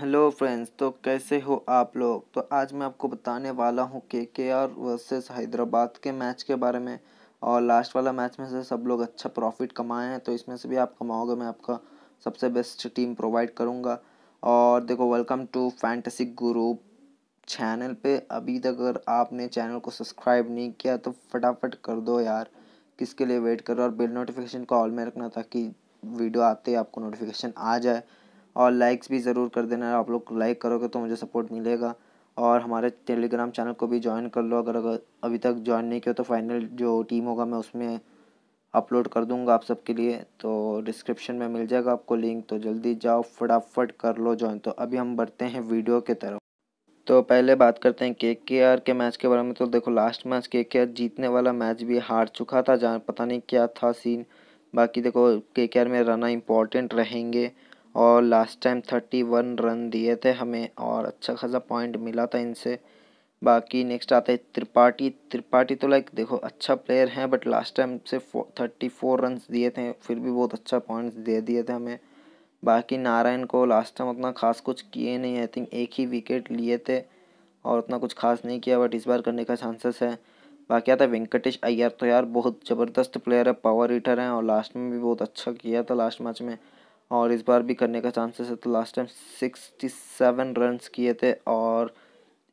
hello friends तो कैसे हो आप लोग तो आज मैं आपको बताने वाला हूँ के के आर वर्सेस हैदराबाद के मैच के बारे में और लास्ट वाला मैच में से सब लोग अच्छा प्रॉफिट कमाए हैं तो इसमें से भी आप कमाओगे मैं आपका सबसे बेस्ट टीम प्रोवाइड करूँगा और देखो welcome to fantasy guru channel पे अभी तक अगर आपने चैनल को सब्सक्राइब नहीं किया तो फटाफट कर दो यार किसके लिए वेट करो और बिल नोटिफिकेशन को ऑल में रखना ताकि वीडियो आते ही आपको नोटिफिकेशन आ जाए और लाइक्स भी ज़रूर कर देना आप लोग लाइक करोगे तो मुझे सपोर्ट मिलेगा और हमारे टेलीग्राम चैनल को भी ज्वाइन कर लो अगर अगर अभी तक ज्वाइन नहीं किया तो फाइनल जो टीम होगा मैं उसमें अपलोड कर दूंगा आप सबके लिए तो डिस्क्रिप्शन में मिल जाएगा आपको लिंक तो जल्दी जाओ फटाफट कर लो ज्वाइन तो अभी हम बढ़ते हैं वीडियो की तरफ तो पहले बात करते हैं के के आर के मैच के बारे में तो देखो लास्ट मैच के के आर जीतने वाला मैच भी हार चुका था जहाँ पता नहीं क्या था सीन बाकी देखो के के आर में रहना इम्पोर्टेंट रहेंगे और last time thirty one run दिए थे हमें और अच्छा खासा पॉइंट मिला था इनसे बाकी नेक्स्ट आता है त्रिपाठी त्रिपाठी तो लाइक देखो अच्छा प्लेयर है बट लास्ट टाइम से थर्टी फोर रन दिए थे फिर भी बहुत अच्छा पॉइंट्स दे दिए थे हमें बाकी नारायण को लास्ट टाइम उतना खास कुछ किए नहीं आई थिंक एक ही विकेट लिए थे और उतना कुछ खास नहीं किया बट इस बार करने का चांसेस है बाकी आता है वेंकटेश अय्यर तो यार बहुत ज़बरदस्त प्लेयर है पावर हीटर हैं और लास्ट में भी बहुत अच्छा किया था लास्ट मैच में और इस बार भी करने का चांसेस है तो last time sixty seven runs किए थे और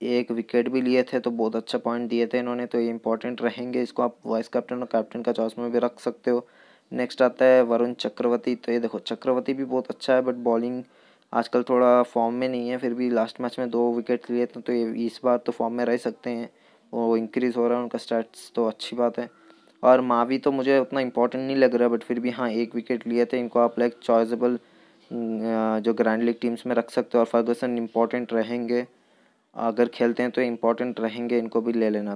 एक विकेट भी लिए थे तो बहुत अच्छा पॉइंट दिए थे इन्होंने तो ये इंपॉर्टेंट रहेंगे इसको आप वाइस कैप्टन और कैप्टन का चॉइस में भी रख सकते हो नेक्स्ट आता है वरुण चक्रवर्ती तो ये देखो चक्रवर्ती भी बहुत अच्छा है बट बॉलिंग आजकल थोड़ा फॉर्म में नहीं है फिर भी लास्ट मैच में दो विकेट लिए थे तो ये इस बार तो फॉर्म में रह सकते हैं वो इंक्रीज़ हो रहा है उनका स्टैट्स तो अच्छी बात है और मावी तो मुझे उतना इम्पोर्टेंट नहीं लग रहा बट फिर भी हाँ एक विकेट लिए थे इनको आप लाइक चॉइसेबल अं, जो ग्रैंड लीग टीम्स में रख सकते हो और फर्गसन इम्पोर्टेंट रहेंगे अगर खेलते हैं तो इम्पोर्टेंट रहेंगे इनको भी ले लेना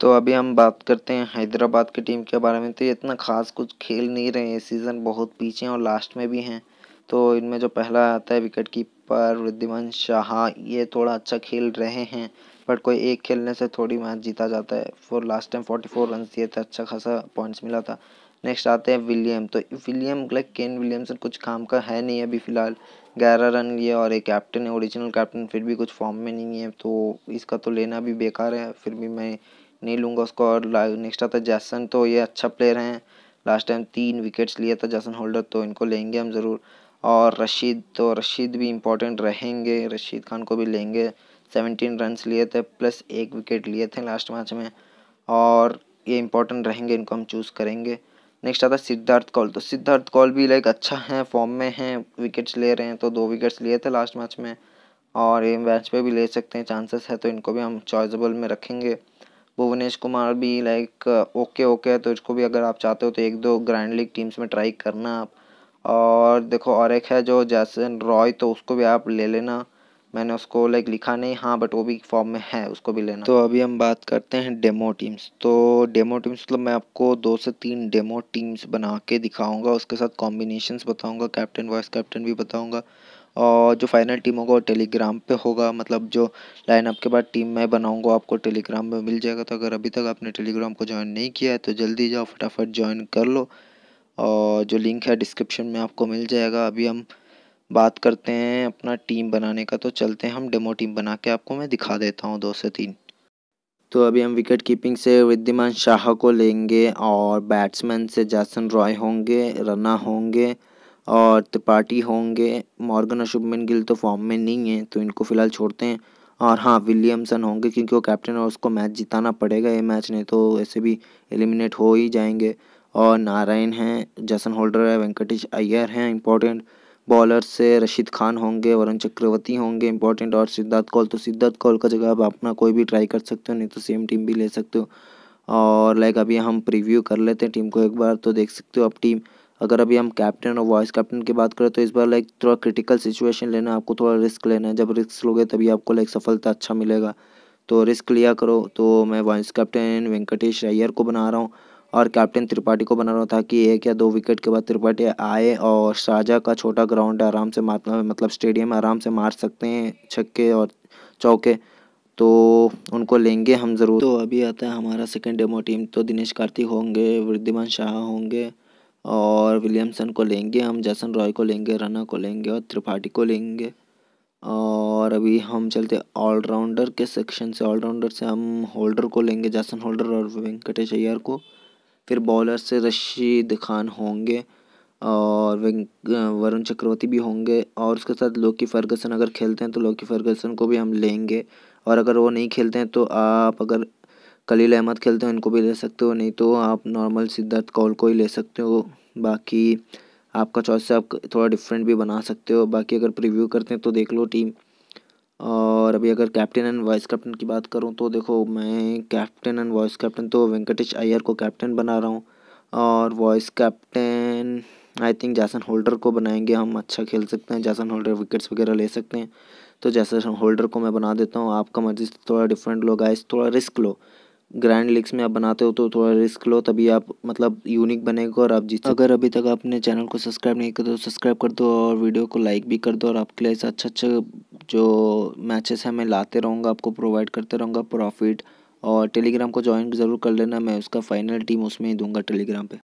तो अभी हम बात करते हैं हैदराबाद की टीम के बारे में तो ये इतना खास कुछ खेल नहीं रहे हैं सीज़न बहुत पीछे हैं और लास्ट में भी हैं तो इनमें जो पहला आता है विकेट की पर वृद्धिमान शाह ये थोड़ा अच्छा खेल रहे हैं बट कोई एक खेलने से थोड़ी मैच जीता जाता है for last time forty four run दिए थे अच्छा खासा पॉइंट्स मिला था नेक्स्ट आते हैं विलियम तो विलियम लाइक केन विलियमसन कुछ काम का है नहीं अभी फ़िलहाल ग्यारह रन लिए और एक कैप्टन है ओरिजिनल कैप्टन फिर भी कुछ फॉर्म में नहीं है तो इसका तो लेना भी बेकार है फिर भी मैं नहीं लूँगा उसको और नेक्स्ट आता है जैसन तो ये अच्छा प्लेयर हैं लास्ट टाइम तीन विकेट्स लिया था जैसन होल्डर तो इनको लेंगे हम ज़रूर और रशीद तो रशीद भी इम्पोर्टेंट रहेंगे रशीद खान को भी लेंगे सेवनटीन रनस लिए थे प्लस एक विकेट लिए थे लास्ट मैच में और ये इम्पोर्टेंट रहेंगे इनको हम चूज़ करेंगे नेक्स्ट आता है सिद्धार्थ कौल तो सिद्धार्थ कौल भी लाइक अच्छा है फॉर्म में हैं विकेट्स ले रहे हैं तो दो विकेट्स लिए थे लास्ट मैच में और ये मैच पे भी ले सकते हैं चांसेस है तो इनको भी हम चॉइसेबल में रखेंगे भुवनेश कुमार भी लाइक ओके ओके है तो इसको भी अगर आप चाहते हो तो एक दो ग्रैंड लीग टीम्स में ट्राई करना आप और देखो और एक है जो जैसन रॉय तो उसको भी आप ले लेना मैंने उसको लाइक लिखा नहीं हाँ बट वो भी फॉर्म में है उसको भी लेना तो अभी हम बात करते हैं डेमो टीम्स तो डेमो टीम्स मतलब मैं आपको दो से तीन डेमो टीम्स बना के दिखाऊंगा उसके साथ कॉम्बिनेशंस बताऊंगा कैप्टन वाइस कैप्टन भी बताऊंगा और जो फाइनल टीम होगा वो टेलीग्राम पे होगा मतलब जो लाइनअप के बाद टीम मैं बनाऊंगा आपको टेलीग्राम में मिल जाएगा तो अगर अभी तक आपने टेलीग्राम को ज्वाइन नहीं किया है तो जल्दी जाओ फटाफट ज्वाइन कर लो और जो लिंक है डिस्क्रिप्शन में आपको मिल जाएगा अभी हम बात करते हैं अपना टीम बनाने का तो चलते हैं हम डेमो टीम बना के आपको मैं दिखा देता हूँ दो से तीन तो अभी हम विकेट कीपिंग से विद्यमान शाह को लेंगे और बैट्समैन से जैसन रॉय होंगे रना होंगे और त्रिपाठी होंगे मॉर्गन अशुभमिन गिल तो फॉर्म में नहीं है तो इनको फ़िलहाल छोड़ते हैं और हाँ विलियमसन होंगे क्योंकि वो कैप्टन और उसको मैच जिताना पड़ेगा ये मैच नहीं तो ऐसे भी एलिमिनेट हो ही जाएंगे और नारायण हैं जैसन होल्डर है वेंकटेश अय्यर हैं इंपॉर्टेंट बॉलर से रशीद खान होंगे वरुण चक्रवर्ती होंगे इंपॉर्टेंट और सिद्धार्थ कौल तो सिद्धार्थ कौल का जगह आप अपना कोई भी ट्राई कर सकते हो नहीं तो सेम टीम भी ले सकते हो और लाइक अभी हम प्रीव्यू कर लेते हैं टीम को एक बार तो देख सकते हो आप टीम अगर अभी हम कैप्टन और वाइस कैप्टन की बात करें तो इस बार लाइक थोड़ा क्रिटिकल सिचुएशन लेना आपको थोड़ा रिस्क लेना है जब रिस्क लोगे तभी आपको लाइक सफलता अच्छा मिलेगा तो रिस्क लिया करो तो मैं वाइस कैप्टन वेंकटेश अय्यर को बना रहा हूँ और कैप्टन त्रिपाठी को बनाना था कि एक या दो विकेट के बाद त्रिपाठी आए और शारजा का छोटा ग्राउंड आराम से मार मतलब स्टेडियम आराम से मार सकते हैं छक्के और चौके तो उनको लेंगे हम ज़रूर तो अभी आता है हमारा सेकेंड डेमो टीम तो दिनेश कार्तिक होंगे वृद्धिमान शाह होंगे और विलियमसन को लेंगे हम जसन रॉय को लेंगे रना को लेंगे और त्रिपाठी को लेंगे और अभी हम चलते ऑलराउंडर के सेक्शन से ऑलराउंडर से हम होल्डर को लेंगे जसन होल्डर और वेंकटेश अय्यर को फिर बॉलर से रशीद खान होंगे और वरुण चक्रवर्ती भी होंगे और उसके साथ लोकी फर्गसन अगर खेलते हैं तो लोकी फर्गसन को भी हम लेंगे और अगर वो नहीं खेलते हैं तो आप अगर कलील अहमद खेलते हैं उनको भी ले सकते हो नहीं तो आप नॉर्मल सिद्धार्थ कौल को ही ले सकते हो बाकी आपका चॉइस आप थोड़ा डिफरेंट भी बना सकते हो बाकी अगर प्रीव्यू करते हैं तो देख लो टीम और अभी अगर कैप्टन एंड वाइस कैप्टन की बात करूँ तो देखो मैं कैप्टन एंड वाइस कैप्टन तो वेंकटेश अय्यर को कैप्टन बना रहा हूँ और vice captain I think Jason Holder को बनाएंगे हम अच्छा खेल सकते हैं जैसन होल्डर विकेट्स वगैरह ले सकते हैं तो जैसन होल्डर को मैं बना देता हूँ आपका मर्जी से थोड़ा डिफरेंट लो गाइस थोड़ा रिस्क लो ग्रैंड लिक्स में आप बनाते हो तो थोड़ा रिस्क लो तभी आप मतलब यूनिक बनेगा और आप जीत अगर अभी तक आपने चैनल को सब्सक्राइब नहीं किया तो सब्सक्राइब कर दो और वीडियो को लाइक भी कर दो और आपके लिए अच्छा अच्छा जो मैचेस हैं मैं लाते रहूँगा आपको प्रोवाइड करते रहूँगा प्रॉफिट और टेलीग्राम को ज्वाइन ज़रूर कर लेना मैं उसका फाइनल टीम उसमें ही दूंगा टेलीग्राम पर